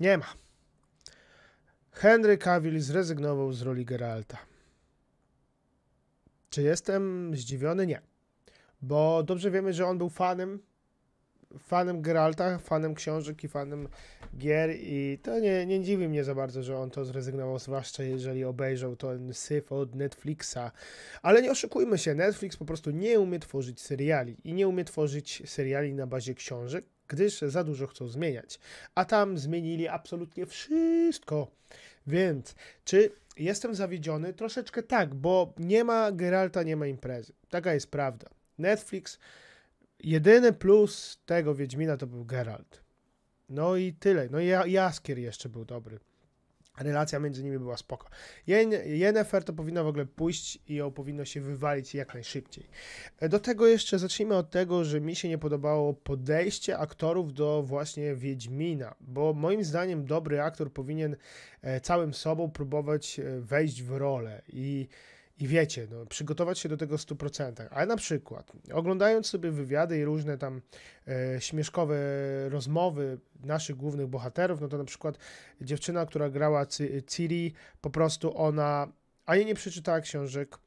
Nie ma. Henry Cavill zrezygnował z roli Geralta. Czy jestem zdziwiony? Nie. Bo dobrze wiemy, że on był fanem fanem Geralta, fanem książek i fanem gier i to nie, nie dziwi mnie za bardzo, że on to zrezygnował, zwłaszcza jeżeli obejrzał ten syf od Netflixa. Ale nie oszukujmy się, Netflix po prostu nie umie tworzyć seriali i nie umie tworzyć seriali na bazie książek, gdyż za dużo chcą zmieniać. A tam zmienili absolutnie wszystko. Więc czy jestem zawiedziony? Troszeczkę tak, bo nie ma Geralta, nie ma imprezy. Taka jest prawda. Netflix, jedyny plus tego Wiedźmina to był Geralt. No i tyle. No i Jaskier jeszcze był dobry relacja między nimi była spoko. Jennefer to powinna w ogóle pójść i ją powinno się wywalić jak najszybciej. E, do tego jeszcze zacznijmy od tego, że mi się nie podobało podejście aktorów do właśnie Wiedźmina, bo moim zdaniem dobry aktor powinien e, całym sobą próbować e, wejść w rolę i i wiecie, no, przygotować się do tego 100%. Ale na przykład, oglądając sobie wywiady i różne tam e, śmieszkowe rozmowy naszych głównych bohaterów, no to na przykład dziewczyna, która grała Ciri, po prostu ona a jej nie przeczytała książek,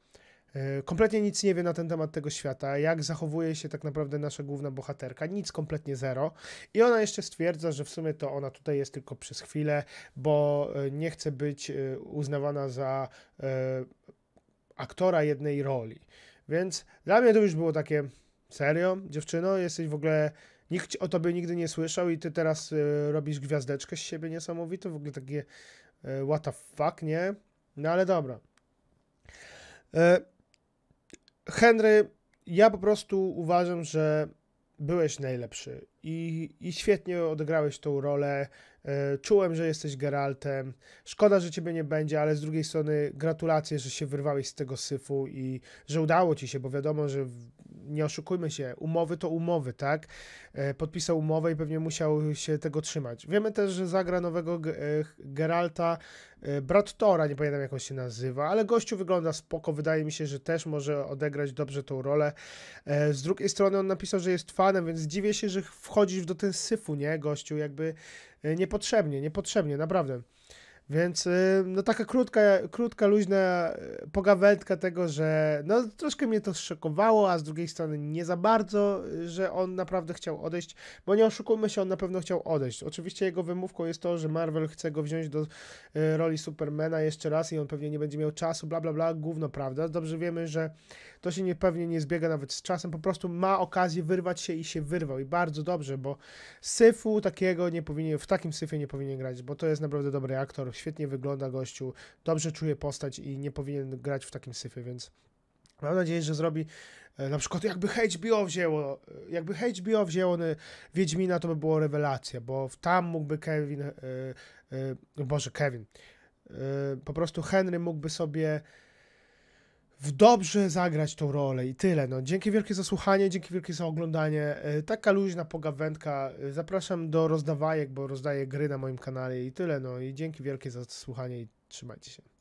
e, kompletnie nic nie wie na ten temat tego świata, jak zachowuje się tak naprawdę nasza główna bohaterka, nic kompletnie zero. I ona jeszcze stwierdza, że w sumie to ona tutaj jest tylko przez chwilę, bo e, nie chce być e, uznawana za aktora jednej roli. Więc dla mnie to już było takie serio, dziewczyno, jesteś w ogóle nikt o tobie nigdy nie słyszał i ty teraz y, robisz gwiazdeczkę z siebie niesamowitą, w ogóle takie y, what the fuck, nie? No ale dobra. Y, Henry, ja po prostu uważam, że byłeś najlepszy i, i świetnie odegrałeś tą rolę. E, czułem, że jesteś Geraltem. Szkoda, że ciebie nie będzie, ale z drugiej strony gratulacje, że się wyrwałeś z tego syfu i że udało ci się, bo wiadomo, że nie oszukujmy się, umowy to umowy, tak? E, podpisał umowę i pewnie musiał się tego trzymać. Wiemy też, że zagra nowego e, Geralta e, brat Tora, nie pamiętam jak on się nazywa, ale gościu wygląda spoko, wydaje mi się, że też może odegrać dobrze tą rolę. Z drugiej strony on napisał, że jest fanem, więc dziwię się, że wchodzisz do ten syfu, nie, gościu, jakby niepotrzebnie, niepotrzebnie, naprawdę. Więc y, no taka krótka, krótka, luźna y, pogawędka tego, że no troszkę mnie to szokowało, a z drugiej strony nie za bardzo, y, że on naprawdę chciał odejść, bo nie oszukujmy się, on na pewno chciał odejść. Oczywiście jego wymówką jest to, że Marvel chce go wziąć do roli Supermana jeszcze raz i on pewnie nie będzie miał czasu, bla bla bla, gówno prawda. Dobrze wiemy, że to się nie, pewnie nie zbiega nawet z czasem, po prostu ma okazję wyrwać się i się wyrwał i bardzo dobrze, bo syfu takiego nie powinien, w takim syfie nie powinien grać, bo to jest naprawdę dobry aktor, świetnie wygląda gościu, dobrze czuje postać i nie powinien grać w takim syfie, więc mam nadzieję, że zrobi e, na przykład jakby HBO wzięło, e, jakby HBO wzięło Wiedźmina, to by było rewelacja, bo tam mógłby Kevin, yy, yy, Boże, Kevin, yy, po prostu Henry mógłby sobie w dobrze zagrać tą rolę i tyle. No. Dzięki wielkie za słuchanie, dzięki wielkie za oglądanie. E, taka luźna pogawędka. E, zapraszam do rozdawajek, bo rozdaję gry na moim kanale i tyle. No i dzięki wielkie za słuchanie i trzymajcie się.